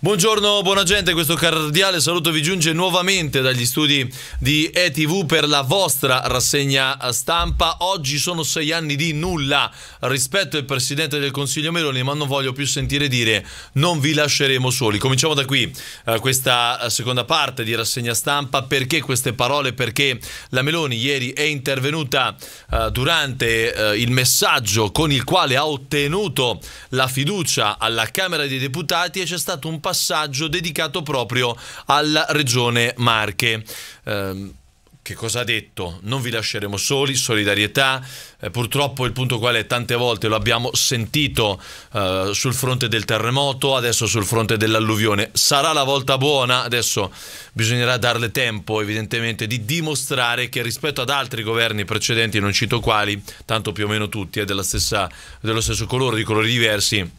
Buongiorno, buona gente, questo cardiale saluto vi giunge nuovamente dagli studi di ETV per la vostra rassegna stampa. Oggi sono sei anni di nulla rispetto al Presidente del Consiglio Meloni, ma non voglio più sentire dire non vi lasceremo soli. Cominciamo da qui eh, questa eh, seconda parte di rassegna stampa. Perché queste parole? Perché la Meloni ieri è intervenuta eh, durante eh, il messaggio con il quale ha ottenuto la fiducia alla Camera dei Deputati e c'è stato un passaggio dedicato proprio alla regione Marche. Eh, che cosa ha detto? Non vi lasceremo soli, solidarietà, eh, purtroppo il punto quale tante volte lo abbiamo sentito eh, sul fronte del terremoto, adesso sul fronte dell'alluvione, sarà la volta buona, adesso bisognerà darle tempo evidentemente di dimostrare che rispetto ad altri governi precedenti, non cito quali, tanto più o meno tutti, è della stessa, dello stesso colore, di colori diversi,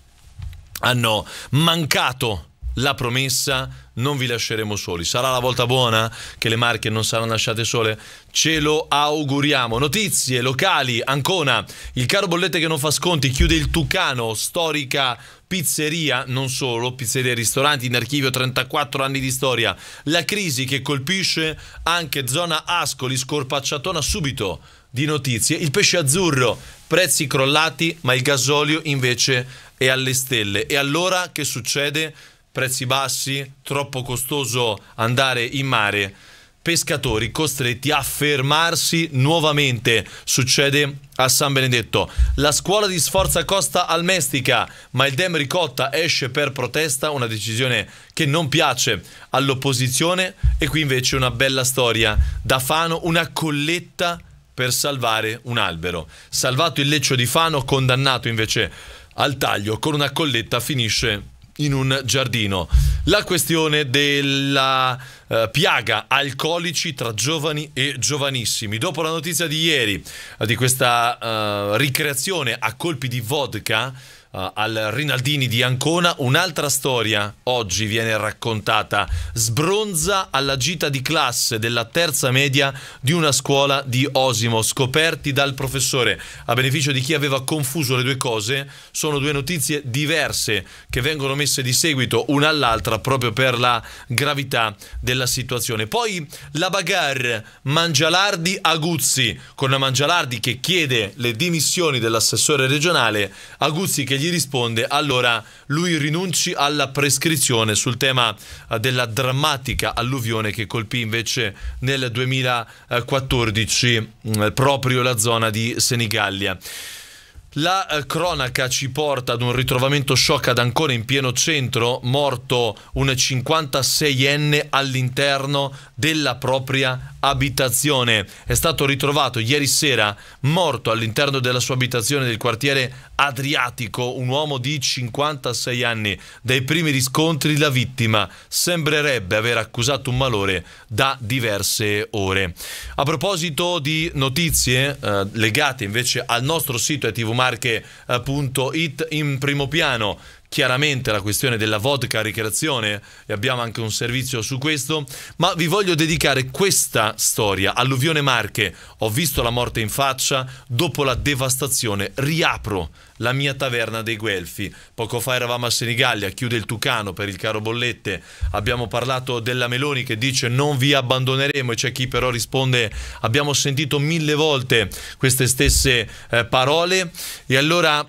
hanno mancato la promessa, non vi lasceremo soli. Sarà la volta buona che le Marche non saranno lasciate sole? Ce lo auguriamo. Notizie locali, Ancona, il caro bollette che non fa sconti, chiude il Tucano, storica pizzeria, non solo, pizzeria e ristoranti in archivio 34 anni di storia. La crisi che colpisce anche zona Ascoli, scorpacciatona subito di notizie. Il pesce azzurro, prezzi crollati, ma il gasolio invece è alle stelle. E allora che succede? prezzi bassi, troppo costoso andare in mare, pescatori costretti a fermarsi nuovamente. Succede a San Benedetto. La scuola di Sforza Costa al Mestica, ma il Dem Ricotta esce per protesta, una decisione che non piace all'opposizione e qui invece una bella storia da Fano, una colletta per salvare un albero. Salvato il leccio di Fano, condannato invece al taglio con una colletta finisce in un giardino. La questione della eh, piaga alcolici tra giovani e giovanissimi. Dopo la notizia di ieri di questa eh, ricreazione a colpi di vodka, uh, al Rinaldini di Ancona. Un'altra storia oggi viene raccontata, sbronza alla gita di classe della terza media di una scuola di Osimo, scoperti dal professore. A beneficio di chi aveva confuso le due cose, sono due notizie diverse che vengono messe di seguito una all'altra proprio per la gravità della situazione. Poi la bagarre Mangialardi Aguzzi, con la Mangialardi che chiede le dimissioni dell'assessore regionale, Aguzzi che gli risponde allora lui rinunci alla prescrizione sul tema eh, della drammatica alluvione che colpì invece nel 2014 mm, proprio la zona di Senigallia. La eh, cronaca ci porta ad un ritrovamento shock ad Ancona in pieno centro, morto un 56enne all'interno della propria abitazione. È stato ritrovato ieri sera morto all'interno della sua abitazione del quartiere Adriatico, un uomo di 56 anni. Dai primi riscontri la vittima sembrerebbe aver accusato un malore da diverse ore. A proposito di notizie eh, legate invece al nostro sito tvmarche.it eh, in primo piano chiaramente la questione della vodka ricreazione e abbiamo anche un servizio su questo, ma vi voglio dedicare questa storia, Alluvione Marche, ho visto la morte in faccia, dopo la devastazione riapro la mia taverna dei Guelfi. Poco fa eravamo a Senigallia, chiude il Tucano per il caro bollette, abbiamo parlato della Meloni che dice non vi abbandoneremo e c'è chi però risponde abbiamo sentito mille volte queste stesse eh, parole e allora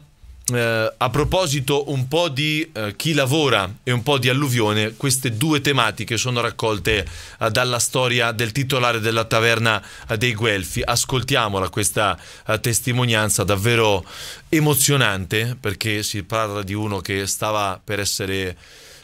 eh, a proposito un po' di eh, chi lavora e un po' di alluvione, queste due tematiche sono raccolte eh, dalla storia del titolare della taverna eh, dei Guelfi. Ascoltiamola questa eh, testimonianza davvero emozionante perché si parla di uno che stava per essere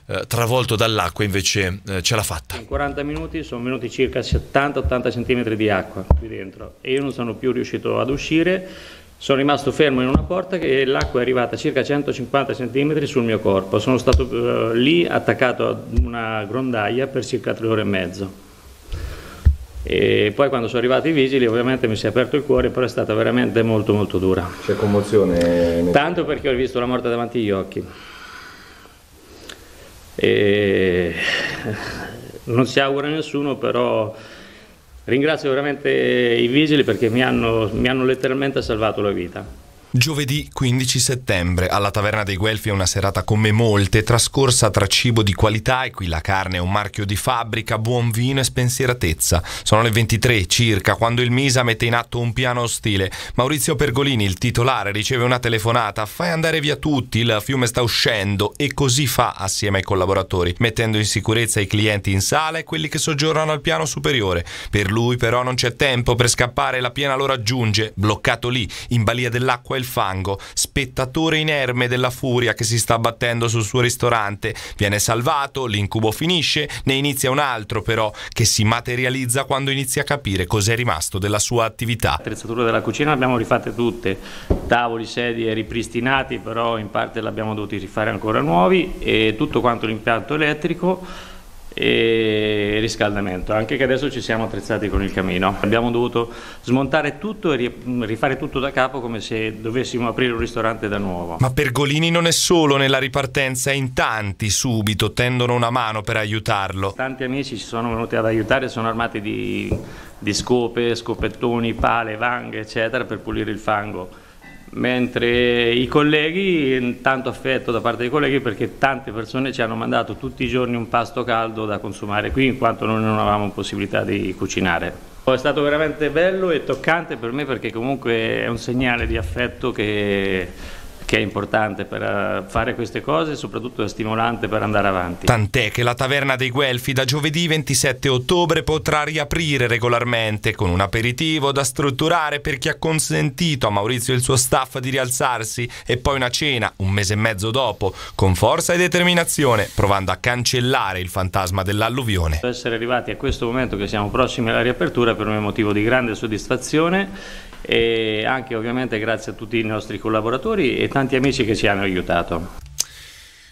eh, travolto dall'acqua e invece ce l'ha fatta. In 40 minuti sono venuti circa 70-80 cm di acqua qui dentro e io non sono più riuscito ad uscire sono rimasto fermo in una porta e l'acqua è arrivata a circa 150 cm sul mio corpo. Sono stato eh, lì attaccato a una grondaia per circa tre ore e mezzo. E poi quando sono arrivati i vigili ovviamente mi si è aperto il cuore, però è stata veramente molto molto dura. C'è commozione? Tanto perché ho visto la morte davanti agli occhi. E... Non si augura nessuno, però Ringrazio veramente i vigili perché mi hanno, mi hanno letteralmente salvato la vita. Giovedì 15 settembre alla Taverna dei Guelfi è una serata come molte, trascorsa tra cibo di qualità e qui la carne è un marchio di fabbrica, buon vino e spensieratezza. Sono le 23 circa quando il Misa mette in atto un piano ostile. Maurizio Pergolini, il titolare, riceve una telefonata, fai andare via tutti, il fiume sta uscendo e così fa assieme ai collaboratori, mettendo in sicurezza i clienti in sala e quelli che soggiornano al piano superiore. Per lui però non c'è tempo per scappare, la piena lo raggiunge, bloccato lì, in balia dell'acqua e il fango, spettatore inerme della furia che si sta battendo sul suo ristorante. Viene salvato, l'incubo finisce, ne inizia un altro però, che si materializza quando inizia a capire cos'è rimasto della sua attività. L'attrezzatura della cucina l'abbiamo rifatta tutte, tavoli, sedie ripristinati, però in parte l'abbiamo dovuti rifare ancora nuovi e tutto quanto l'impianto elettrico e riscaldamento, anche che adesso ci siamo attrezzati con il camino. Abbiamo dovuto smontare tutto e rifare tutto da capo come se dovessimo aprire un ristorante da nuovo. Ma Pergolini non è solo nella ripartenza, in tanti subito tendono una mano per aiutarlo. Tanti amici ci sono venuti ad aiutare, sono armati di, di scope, scopettoni, pale, vanghe, eccetera, per pulire il fango mentre i colleghi, tanto affetto da parte dei colleghi perché tante persone ci hanno mandato tutti i giorni un pasto caldo da consumare qui in quanto noi non avevamo possibilità di cucinare. Oh, è stato veramente bello e toccante per me perché comunque è un segnale di affetto che che è importante per eh, fare queste cose e soprattutto è stimolante per andare avanti. Tant'è che la taverna dei Guelfi da giovedì 27 ottobre potrà riaprire regolarmente con un aperitivo da strutturare per chi ha consentito a Maurizio e il suo staff di rialzarsi e poi una cena un mese e mezzo dopo con forza e determinazione provando a cancellare il fantasma dell'alluvione. Essere arrivati a questo momento che siamo prossimi alla riapertura per me è motivo di grande soddisfazione e anche ovviamente grazie a tutti i nostri collaboratori e tanti amici che ci hanno aiutato.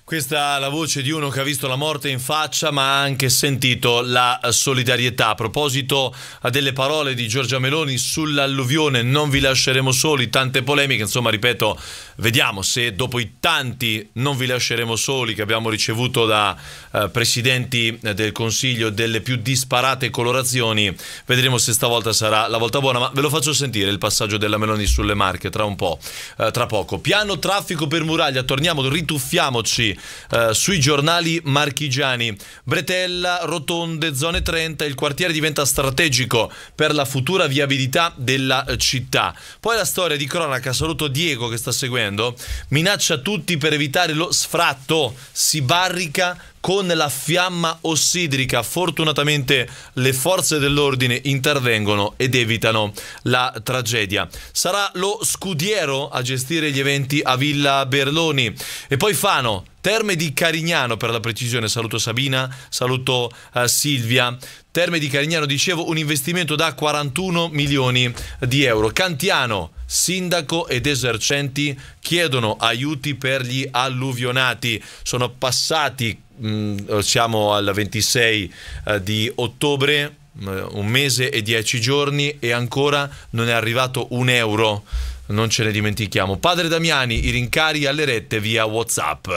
Questa è la voce di uno che ha visto la morte in faccia ma ha anche sentito la solidarietà. A proposito delle parole di Giorgia Meloni sull'alluvione, non vi lasceremo soli, tante polemiche, insomma ripeto Vediamo se dopo i tanti non vi lasceremo soli che abbiamo ricevuto da eh, presidenti del Consiglio delle più disparate colorazioni, vedremo se stavolta sarà la volta buona, ma ve lo faccio sentire il passaggio della Meloni sulle Marche tra un po', eh, tra poco. Piano traffico per muraglia, torniamo, rituffiamoci eh, sui giornali marchigiani. Bretella, rotonde, zone 30, il quartiere diventa strategico per la futura viabilità della città. Poi la storia di cronaca, saluto Diego che sta seguendo tremendo, minaccia tutti per evitare lo sfratto, si barrica con la fiamma ossidrica. Fortunatamente le forze dell'ordine intervengono ed evitano la tragedia. Sarà lo scudiero a gestire gli eventi a Villa Berloni e poi Fano Terme di Carignano per la precisione, saluto Sabina, saluto uh, Silvia. Terme di Carignano, dicevo, un investimento da 41 milioni di euro. Cantiano, sindaco ed esercenti chiedono aiuti per gli alluvionati. Sono passati, mh, mm, siamo al 26 uh, eh, di ottobre, mh, mm, un mese e dieci giorni e ancora non è arrivato un euro non ce ne dimentichiamo. Padre Damiani, i rincari alle rette via WhatsApp.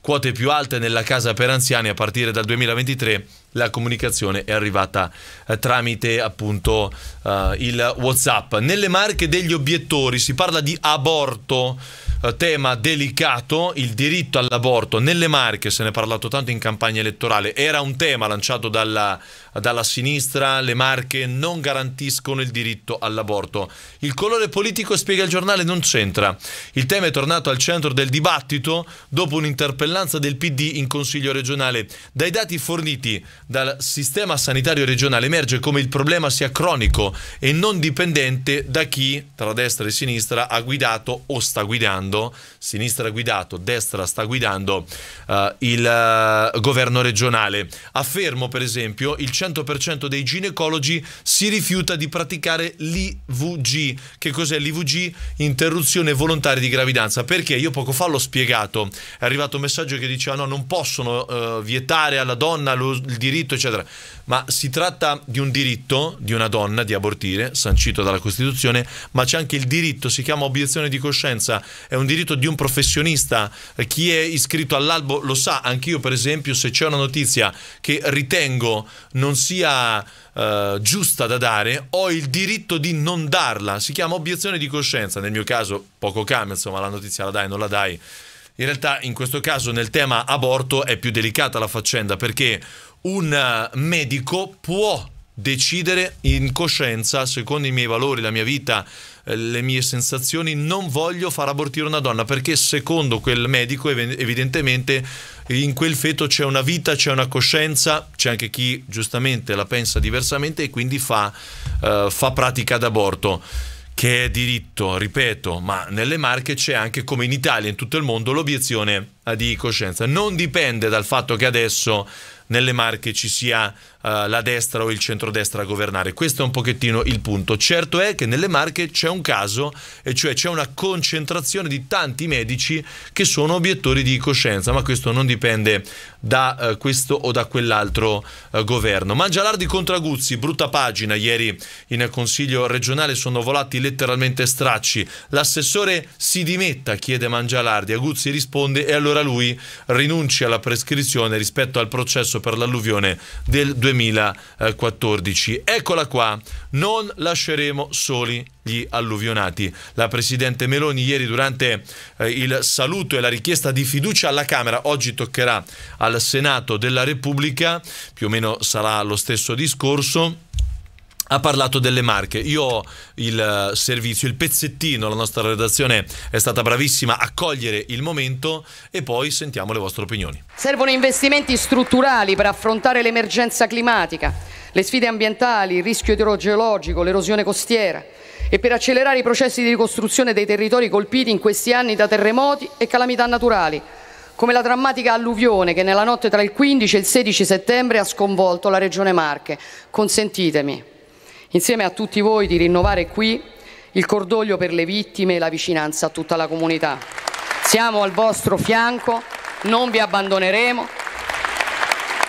Quote più alte nella casa per anziani a partire dal 2023. La comunicazione è arrivata eh, tramite appunto uh, il WhatsApp. Nelle marche degli obiettori si parla di aborto. Eh, tema delicato, il diritto all'aborto nelle Marche, se ne è parlato tanto in campagna elettorale, era un tema lanciato dalla, dalla sinistra, le Marche non garantiscono il diritto all'aborto. Il colore politico, spiega il giornale, non c'entra. Il tema è tornato al centro del dibattito dopo un'interpellanza del PD in Consiglio regionale. Dai dati forniti dal sistema sanitario regionale emerge come il problema sia cronico e non dipendente da chi, tra destra e sinistra, ha guidato o sta guidando guidando, sinistra ha guidato, destra sta guidando uh, il uh, governo regionale. Affermo per esempio il 100% dei ginecologi si rifiuta di praticare l'IVG. Che cos'è l'IVG? Interruzione volontaria di gravidanza. Perché? Io poco fa l'ho spiegato. È arrivato un messaggio che diceva no, non possono uh, vietare alla donna lo, il diritto, eccetera. Ma si tratta di un diritto di una donna di abortire, sancito dalla Costituzione, ma c'è anche il diritto, si chiama obiezione di coscienza, è un un diritto di un professionista, chi è iscritto all'albo lo sa, anch'io per esempio se c'è una notizia che ritengo non sia eh, giusta da dare, ho il diritto di non darla, si chiama obiezione di coscienza, nel mio caso poco cambia, insomma la notizia la dai, non la dai. In realtà in questo caso nel tema aborto è più delicata la faccenda perché un eh, medico può decidere in coscienza, secondo i miei valori, la mia vita, eh, le mie sensazioni, non voglio far abortire una donna perché secondo quel medico evidentemente in quel feto c'è una vita, c'è una coscienza, c'è anche chi giustamente la pensa diversamente e quindi fa, uh, fa pratica d'aborto che è diritto, ripeto, ma nelle Marche c'è anche come in Italia e in tutto il mondo l'obiezione eh, di coscienza. Non dipende dal fatto che adesso nelle Marche ci sia uh, la destra o il centrodestra a governare. Questo è un pochettino il punto. Certo è che nelle Marche c'è un caso, e cioè c'è una concentrazione di tanti medici che sono obiettori di coscienza, ma questo non dipende da uh, questo o da quell'altro uh, governo. Mangialardi contro Aguzzi, brutta pagina, ieri in Consiglio regionale sono volati letteralmente stracci. L'assessore si dimetta, chiede Mangialardi, Aguzzi risponde e allora allora lui rinunci alla prescrizione rispetto al processo per l'alluvione del 2014. Eccola qua, non lasceremo soli gli alluvionati. La Presidente Meloni ieri durante eh, il saluto e la richiesta di fiducia alla Camera, oggi toccherà al Senato della Repubblica, più o meno sarà lo stesso discorso ha parlato delle marche. Io ho il eh, servizio, il pezzettino, la nostra redazione è stata bravissima a cogliere il momento e poi sentiamo le vostre opinioni. Servono investimenti strutturali per affrontare l'emergenza climatica, le sfide ambientali, il rischio idrogeologico, l'erosione costiera e per accelerare i processi di ricostruzione dei territori colpiti in questi anni da terremoti e calamità naturali come la drammatica alluvione che nella notte tra il 15 e il 16 settembre ha sconvolto la regione Marche. Consentitemi, insieme a tutti voi di rinnovare qui il cordoglio per le vittime e la vicinanza a tutta la comunità. Siamo al vostro fianco, non vi abbandoneremo,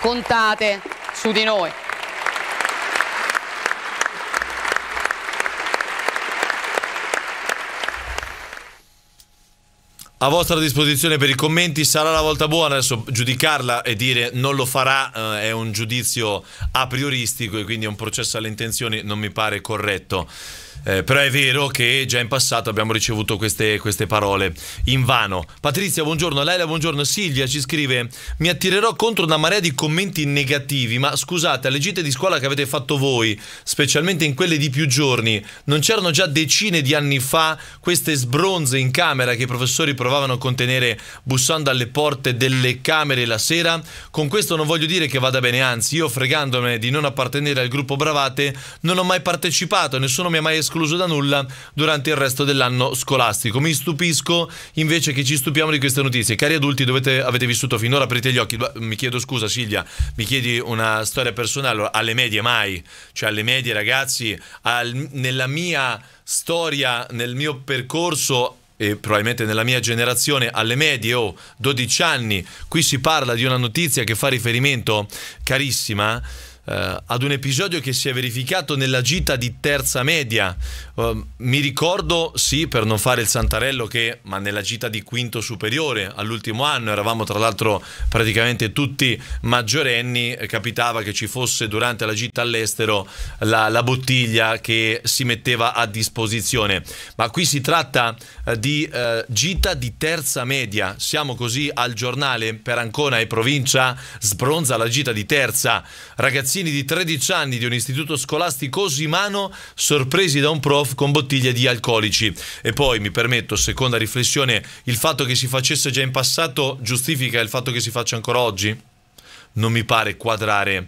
contate su di noi. a vostra disposizione per i commenti. Sarà la volta buona adesso giudicarla e dire non lo farà eh, è un giudizio a prioristico e quindi è un processo alle intenzioni non mi pare corretto. Eh, però è vero che già in passato abbiamo ricevuto queste, queste parole in vano. Patrizia, buongiorno. Laila, buongiorno. Silvia ci scrive: Mi attirerò contro una marea di commenti negativi. Ma scusate, alle gite di scuola che avete fatto voi, specialmente in quelle di più giorni, non c'erano già decine di anni fa queste sbronze in camera che i professori provavano a contenere bussando alle porte delle camere la sera? Con questo non voglio dire che vada bene, anzi, io fregandomi di non appartenere al gruppo Bravate, non ho mai partecipato, nessuno mi ha mai escluso da nulla durante il resto dell'anno scolastico. Mi stupisco invece che ci stupiamo di queste notizie. Cari adulti, dovete, avete vissuto finora, aprite gli occhi. Mi chiedo scusa Silvia, mi chiedi una storia personale. Alle medie mai, cioè alle medie ragazzi, al, nella mia storia, nel mio percorso e probabilmente nella mia generazione alle medie o oh, 12 anni, qui si parla di una notizia che fa riferimento, carissima, eh, ad un episodio che si è verificato nella gita di terza media, Ehm, mi ricordo, sì, per non fare il Santarello, che ma nella gita di quinto superiore all'ultimo anno eravamo tra l'altro praticamente tutti maggiorenni, capitava che ci fosse durante la gita all'estero la, la, bottiglia che si metteva a disposizione. Ma qui si tratta eh, di uh, gita di terza media, siamo così al giornale per Ancona e provincia sbronza la gita di terza. Ragazzini di 13 anni di un istituto scolastico osimano sorpresi da un prof Molotov con bottiglie di alcolici. E poi mi permetto, seconda riflessione, il fatto che si facesse già in passato giustifica il fatto che si faccia ancora oggi? Non mi pare quadrare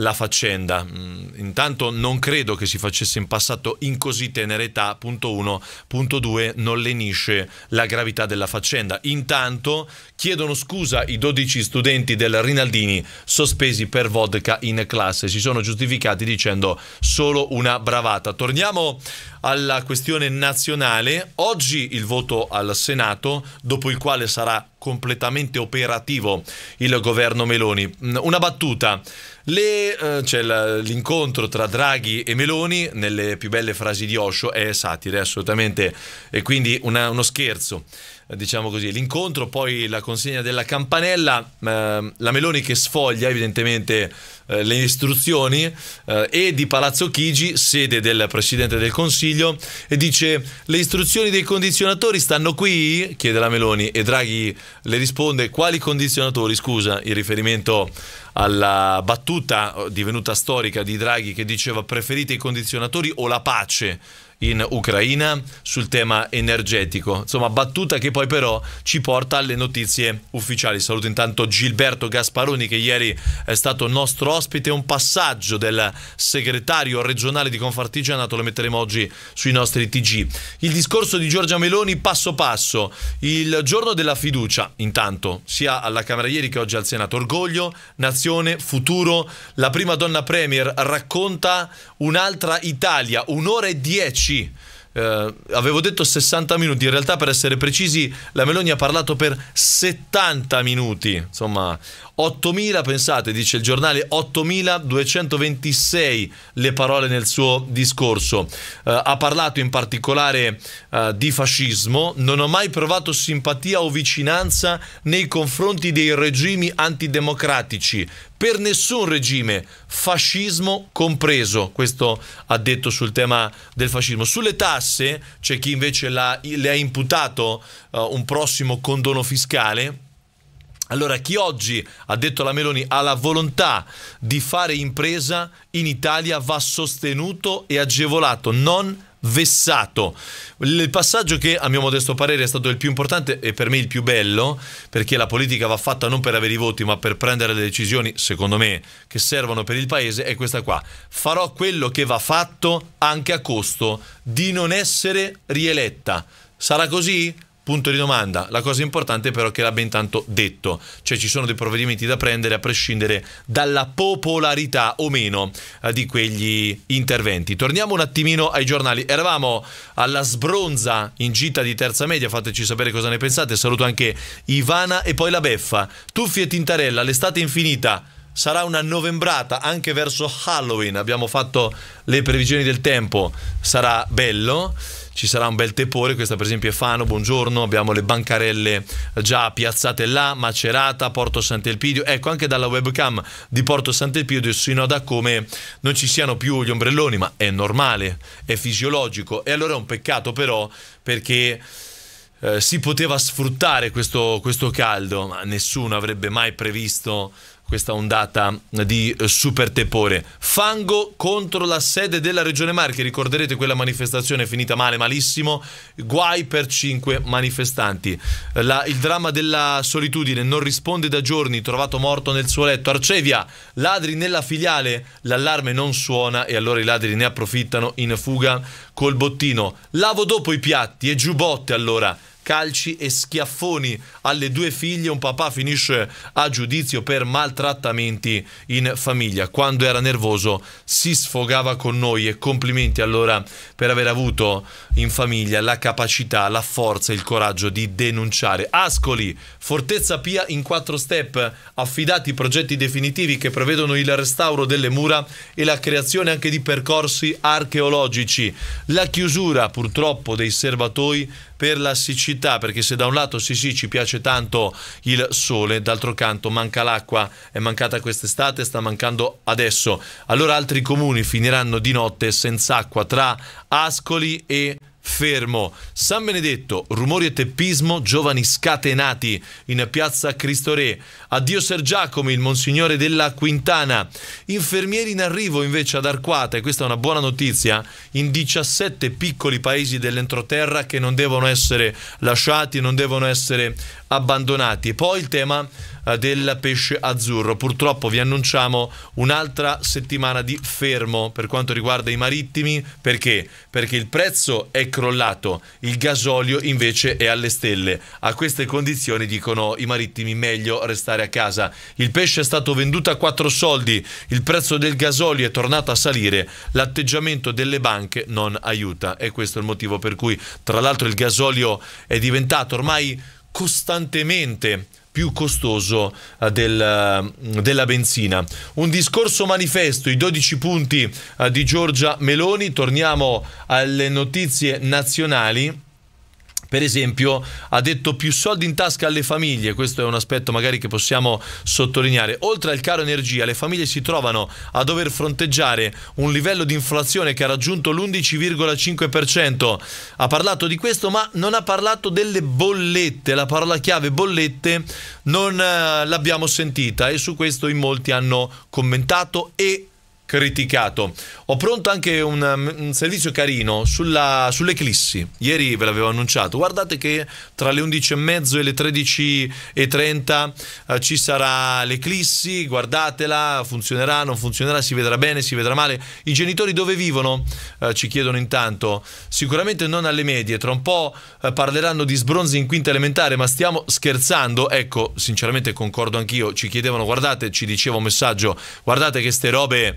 la faccenda. Mm, intanto non credo che si facesse in passato in così tenera età, punto 1, punto 2 non lenisce la gravità della faccenda. Intanto chiedono scusa i 12 studenti del Rinaldini sospesi per vodka in classe, si sono giustificati dicendo solo una bravata. Torniamo alla questione nazionale, oggi il voto al Senato, dopo il quale sarà completamente operativo il governo Meloni. Mm, una battuta. Le, eh, c'è la, l'incontro tra Draghi e Meloni, nelle più belle frasi di Osho, è satire assolutamente, e quindi una, uno scherzo diciamo così, l'incontro, poi la consegna della campanella, eh, la Meloni che sfoglia evidentemente eh, le istruzioni eh, e di Palazzo Chigi, sede del Presidente del Consiglio, e dice le istruzioni dei condizionatori stanno qui? chiede la Meloni e Draghi le risponde quali condizionatori, scusa, in riferimento alla battuta eh, divenuta storica di Draghi che diceva preferite i condizionatori o la pace? in Ucraina sul tema energetico. Insomma, battuta che poi però ci porta alle notizie ufficiali. Saluto intanto Gilberto Gasparoni che ieri è stato nostro ospite. Un passaggio del segretario regionale di Confartigianato lo metteremo oggi sui nostri TG. Il discorso di Giorgia Meloni passo passo. Il giorno della fiducia, intanto, sia alla Camera ieri che oggi al Senato. Orgoglio, nazione, futuro. La prima donna premier racconta un'altra Italia, un'ora e dieci PC. Eh, avevo detto 60 minuti, in realtà per essere precisi la Meloni ha parlato per 70 minuti. Insomma, 8.000, pensate, dice il giornale, 8.226 le parole nel suo discorso. Eh, ha parlato in particolare eh, di fascismo. Non ho mai provato simpatia o vicinanza nei confronti dei regimi antidemocratici, per nessun regime, fascismo compreso. Questo ha detto sul tema del fascismo. Sulle tasse c'è chi invece la, le ha imputato uh, un prossimo condono fiscale allora chi oggi, ha detto la Meloni, ha la volontà di fare impresa in Italia va sostenuto e agevolato, non vessato. Il passaggio che a mio modesto parere è stato il più importante e per me il più bello, perché la politica va fatta non per avere i voti, ma per prendere le decisioni, secondo me, che servono per il paese, è questa qua. Farò quello che va fatto anche a costo di non essere rieletta. Sarà così? punto di domanda. La cosa importante però è che l'abbia intanto detto, cioè ci sono dei provvedimenti da prendere a prescindere dalla popolarità o meno eh, di quegli interventi. Torniamo un attimino ai giornali. Eravamo alla sbronza in gita di terza media, fateci sapere cosa ne pensate. Saluto anche Ivana e poi la beffa. Tuffi e Tintarella, l'estate infinita sarà una novembrata anche verso Halloween. Abbiamo fatto le previsioni del tempo, sarà bello ci sarà un bel tepore, questa per esempio è Fano, buongiorno, abbiamo le bancarelle già piazzate là, Macerata, Porto Sant'Elpidio, ecco anche dalla webcam di Porto Sant'Elpidio si nota come non ci siano più gli ombrelloni, ma è normale, è fisiologico e allora è un peccato però perché... Eh, si poteva sfruttare questo, questo caldo, ma nessuno avrebbe mai previsto questa ondata di eh, super tepore. Fango contro la sede della Regione Marche, ricorderete quella manifestazione finita male, malissimo, guai per cinque manifestanti. Eh, la, il dramma della solitudine non risponde da giorni, trovato morto nel suo letto. Arcevia, ladri nella filiale, l'allarme non suona e allora i ladri ne approfittano in fuga col bottino. Lavo dopo i piatti e giubbotte allora calci e schiaffoni alle due figlie, un papà finisce a giudizio per maltrattamenti in famiglia. Quando era nervoso si sfogava con noi e complimenti allora per aver avuto in famiglia la capacità, la forza, e il coraggio di denunciare. Ascoli, Fortezza Pia in quattro step, affidati progetti definitivi che prevedono il restauro delle mura e la creazione anche di percorsi archeologici. La chiusura purtroppo dei serbatoi per la siccità, perché se da un lato sì sì ci piace tanto il sole, d'altro canto manca l'acqua, è mancata quest'estate, sta mancando adesso. Allora altri comuni finiranno di notte senza acqua tra Ascoli e fermo. San Benedetto, rumori e teppismo, giovani scatenati in piazza Cristo Re. Addio Ser Giacomo, il monsignore della Quintana. Infermieri in arrivo invece ad Arquata, e questa è una buona notizia, in 17 piccoli paesi dell'entroterra che non devono essere lasciati, non devono essere abbandonati. E poi il tema eh, del pesce azzurro. Purtroppo vi annunciamo un'altra settimana di fermo per quanto riguarda i marittimi. Perché? Perché il prezzo è crollato, il gasolio invece è alle stelle. A queste condizioni dicono i marittimi meglio restare a casa. Il pesce è stato venduto a 4 soldi, il prezzo del gasolio è tornato a salire, l'atteggiamento delle banche non aiuta. E questo è il motivo per cui, tra l'altro, il gasolio è diventato ormai costantemente più costoso eh, del, eh, della benzina. Un discorso manifesto, i 12 punti eh, di Giorgia Meloni. Torniamo alle notizie nazionali per esempio, ha detto più soldi in tasca alle famiglie, questo è un aspetto magari che possiamo sottolineare. Oltre al caro energia, le famiglie si trovano a dover fronteggiare un livello di inflazione che ha raggiunto l'11,5%. Ha parlato di questo, ma non ha parlato delle bollette. La parola chiave bollette non eh, l'abbiamo sentita e su questo in molti hanno commentato e criticato. Ho pronto anche un, um, un servizio carino sulla, sull'Eclissi. Ieri ve l'avevo annunciato. Guardate che tra le 11.30 e le 13.30 eh, ci sarà l'Eclissi. Guardatela, funzionerà, non funzionerà, si vedrà bene, si vedrà male. I genitori dove vivono? Eh, ci chiedono intanto. Sicuramente non alle medie. Tra un po' eh, parleranno di sbronzi in quinta elementare, ma stiamo scherzando. Ecco, sinceramente concordo anch'io. Ci chiedevano, guardate, ci diceva un messaggio, guardate che ste robe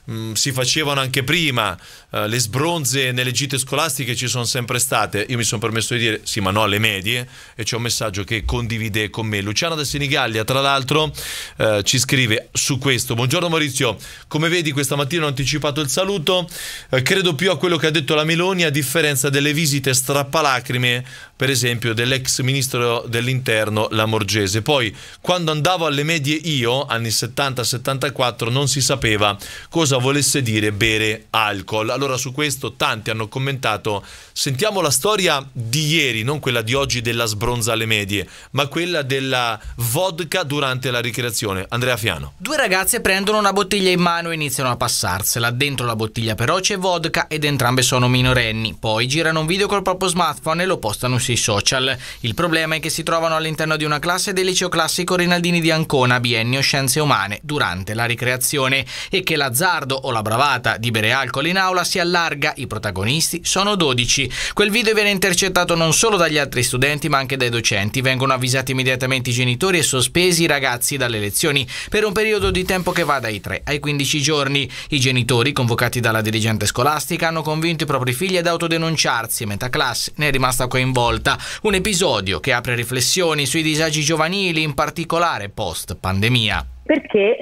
Mm, si facevano anche prima, uh, le sbronze nelle gite scolastiche ci sono sempre state, io mi sono permesso di dire sì ma no alle medie e c'è un messaggio che condivide con me. Luciana da Senigallia tra l'altro uh, ci scrive su questo, buongiorno Maurizio, come vedi questa mattina ho anticipato il saluto, uh, credo più a quello che ha detto la Meloni a differenza delle visite strappalacrime per esempio dell'ex ministro dell'interno Lamorgese. Poi quando andavo alle medie io, anni 70-74, non si sapeva cosa volesse dire bere alcol. Allora su questo tanti hanno commentato, sentiamo la storia di ieri, non quella di oggi della sbronza alle medie, ma quella della vodka durante la ricreazione. Andrea Fiano. Due ragazze prendono una bottiglia in mano e iniziano a passarsela. Dentro la bottiglia però c'è vodka ed entrambe sono minorenni. Poi girano un video col proprio smartphone e lo postano sui social. Il problema è che si trovano all'interno di una classe del liceo classico Rinaldini di Ancona, biennio scienze umane, durante la ricreazione e che l'azzardo sguardo o la bravata di bere alcol in aula si allarga, i protagonisti sono 12. Quel video viene intercettato non solo dagli altri studenti ma anche dai docenti, vengono avvisati immediatamente i genitori e sospesi i ragazzi dalle lezioni per un periodo di tempo che va dai 3 ai 15 giorni. I genitori, convocati dalla dirigente scolastica, hanno convinto i propri figli ad autodenunciarsi, metà classe ne è rimasta coinvolta. Un episodio che apre riflessioni sui disagi giovanili, in particolare post pandemia. Perché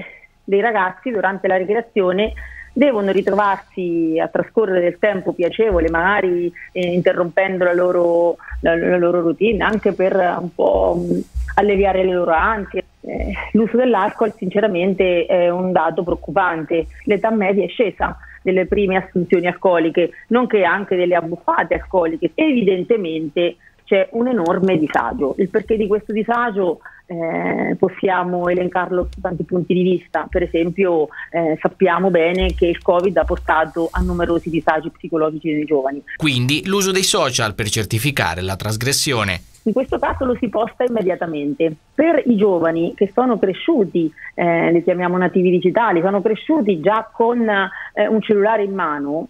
dei ragazzi durante la ricreazione devono ritrovarsi a trascorrere del tempo piacevole, magari eh, interrompendo la loro, la, la loro, routine, anche per un po' mh, mm, alleviare le loro ansie. Eh, l'uso dell'alcol sinceramente è un dato preoccupante, l'età media è scesa delle prime assunzioni alcoliche, nonché anche delle abbuffate alcoliche. Evidentemente c'è un enorme disagio. Il perché di questo disagio eh, possiamo elencarlo su tanti punti di vista, per esempio eh, sappiamo bene che il Covid ha portato a numerosi disagi psicologici nei giovani. Quindi l'uso dei social per certificare la trasgressione. In questo caso lo si posta immediatamente. Per i giovani che sono cresciuti, eh, li chiamiamo nativi digitali, sono cresciuti già con eh, un cellulare in mano,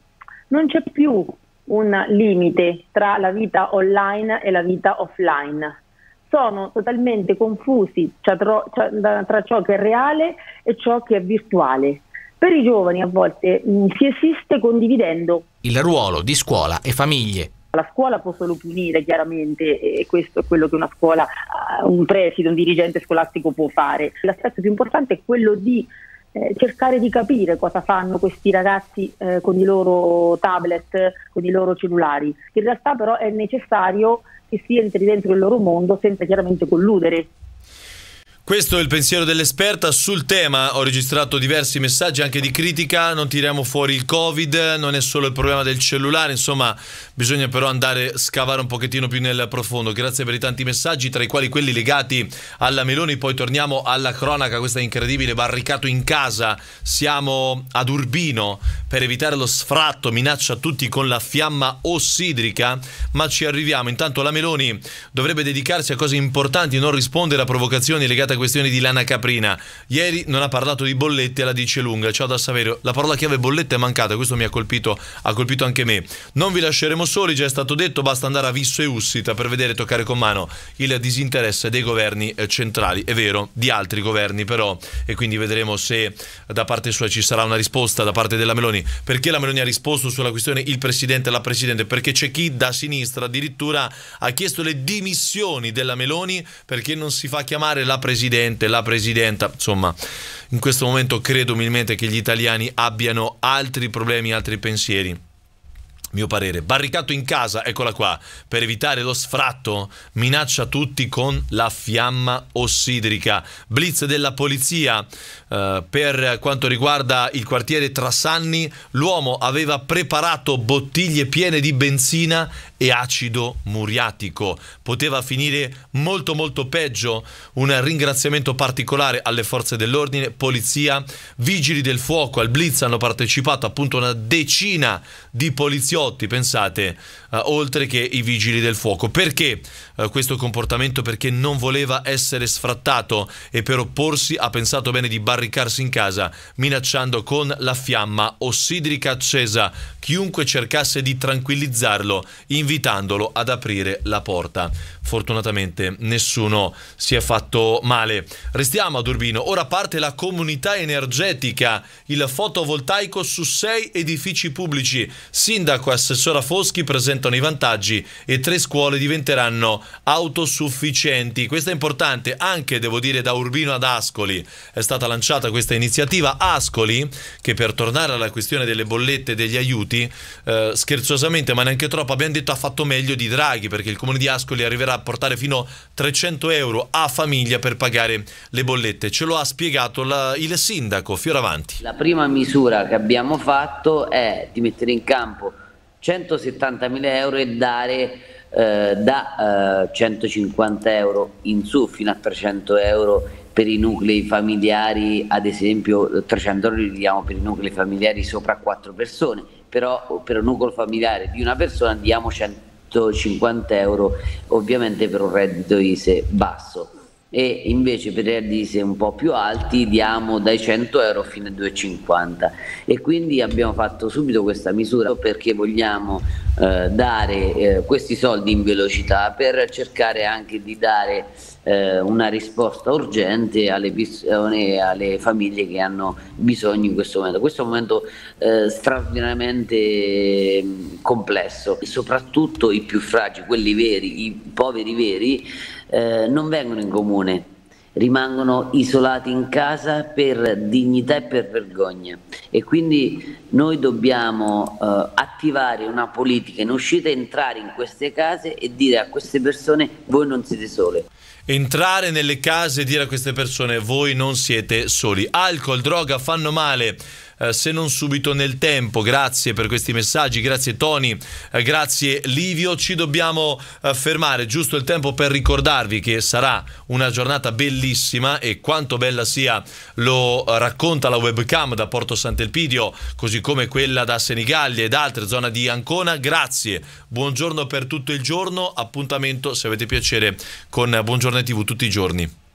non c'è più un limite tra la vita online e la vita offline sono totalmente confusi cioè, tra, cioè, tra ciò che è reale e ciò che è virtuale. Per i giovani a volte mh, mm, si esiste condividendo. Il ruolo di scuola e famiglie. La scuola può solo punire, chiaramente, e questo è quello che una scuola, eh, un preside, un dirigente scolastico può fare. L'aspetto più importante è quello di eh, cercare di capire cosa fanno questi ragazzi eh, con i loro tablet, con i loro cellulari. In realtà però è necessario che si entri dentro il loro mondo senza chiaramente colludere questo è il pensiero dell'esperta sul tema. Ho registrato diversi messaggi anche di critica. Non tiriamo fuori il Covid, non è solo il problema del cellulare. Insomma, bisogna però andare a scavare un pochettino più nel profondo. Grazie per i tanti messaggi, tra i quali quelli legati alla Meloni. Poi torniamo alla cronaca. Questa incredibile barricato in casa. Siamo ad Urbino per evitare lo sfratto. Minaccia tutti con la fiamma ossidrica. Ma ci arriviamo. Intanto la Meloni dovrebbe dedicarsi a cose importanti, non rispondere a provocazioni legate a questione di Lana Caprina. Ieri non ha parlato di bollette, la dice lunga. Ciao da Saverio. La parola chiave bollette è mancata, questo mi ha colpito, ha colpito anche me. Non vi lasceremo soli, già è stato detto, basta andare a Visso e Ussita per vedere toccare con mano il disinteresse dei governi eh, centrali. È vero, di altri governi però, e quindi vedremo se da parte sua ci sarà una risposta da parte della Meloni. Perché la Meloni ha risposto sulla questione il Presidente e la Presidente? Perché c'è chi da sinistra addirittura ha chiesto le dimissioni della Meloni perché non si fa chiamare la Presidente presidente, la presidenta, insomma in questo momento credo umilmente che gli italiani abbiano altri problemi, altri pensieri. Mio parere, barricato in casa, eccola qua, per evitare lo sfratto, minaccia tutti con la fiamma ossidrica. Blitz della polizia, eh, per quanto riguarda il quartiere Trassanni, l'uomo aveva preparato bottiglie piene di benzina e acido muriatico. Poteva finire molto molto peggio. Un ringraziamento particolare alle forze dell'ordine, polizia, vigili del fuoco. Al Blitz hanno partecipato appunto una decina di poliziotti, pensate, eh, oltre che i vigili del fuoco. Perché eh, questo comportamento? Perché non voleva essere sfrattato e per opporsi ha pensato bene di barricarsi in casa, minacciando con la fiamma ossidrica accesa chiunque cercasse di tranquillizzarlo. In invitandolo ad aprire la porta. Fortunatamente nessuno si è fatto male. Restiamo ad Urbino. Ora parte la comunità energetica, il fotovoltaico su sei edifici pubblici. Sindaco e assessora Foschi presentano i vantaggi e tre scuole diventeranno autosufficienti. Questo è importante anche, devo dire, da Urbino ad Ascoli. È stata lanciata questa iniziativa. Ascoli, che per tornare alla questione delle bollette e degli aiuti, eh, scherzosamente ma neanche troppo, abbiamo detto a fatto meglio di Draghi perché il comune di Ascoli arriverà a portare fino a 300 euro a famiglia per pagare le bollette. Ce lo ha spiegato la, il sindaco Fioravanti. La prima misura che abbiamo fatto è di mettere in campo 170 mila euro e dare eh, da eh, 150 euro in su fino a 300 euro per i nuclei familiari, ad esempio 300 euro li diamo per i nuclei familiari sopra 4 persone però per un nucleo familiare di una persona diamo 150 euro ovviamente per un reddito ISE basso e invece per i redditi un po' più alti diamo dai 100 euro fino ai 250 e quindi abbiamo fatto subito questa misura perché vogliamo eh, dare eh, questi soldi in velocità per cercare anche di dare eh, una risposta urgente alle persone, alle famiglie che hanno bisogno in questo momento. Questo è un momento eh, straordinariamente mm, complesso e soprattutto i più fragili, quelli veri, i poveri veri, eh, non vengono in comune rimangono isolati in casa per dignità e per vergogna e quindi noi dobbiamo eh, attivare una politica in uscita, entrare in queste case e dire a queste persone voi non siete sole entrare nelle case e dire a queste persone voi non siete soli. Alcol, droga fanno male. Eh, se non subito nel tempo. Grazie per questi messaggi, grazie Tony, eh, grazie Livio. Ci dobbiamo eh, fermare, giusto il tempo per ricordarvi che sarà una giornata bellissima e quanto bella sia lo racconta la webcam da Porto Sant'Elpidio, così come quella da Senigallia ed altre zone di Ancona. Grazie, buongiorno per tutto il giorno, appuntamento se avete piacere con Buongiorno TV tutti i giorni.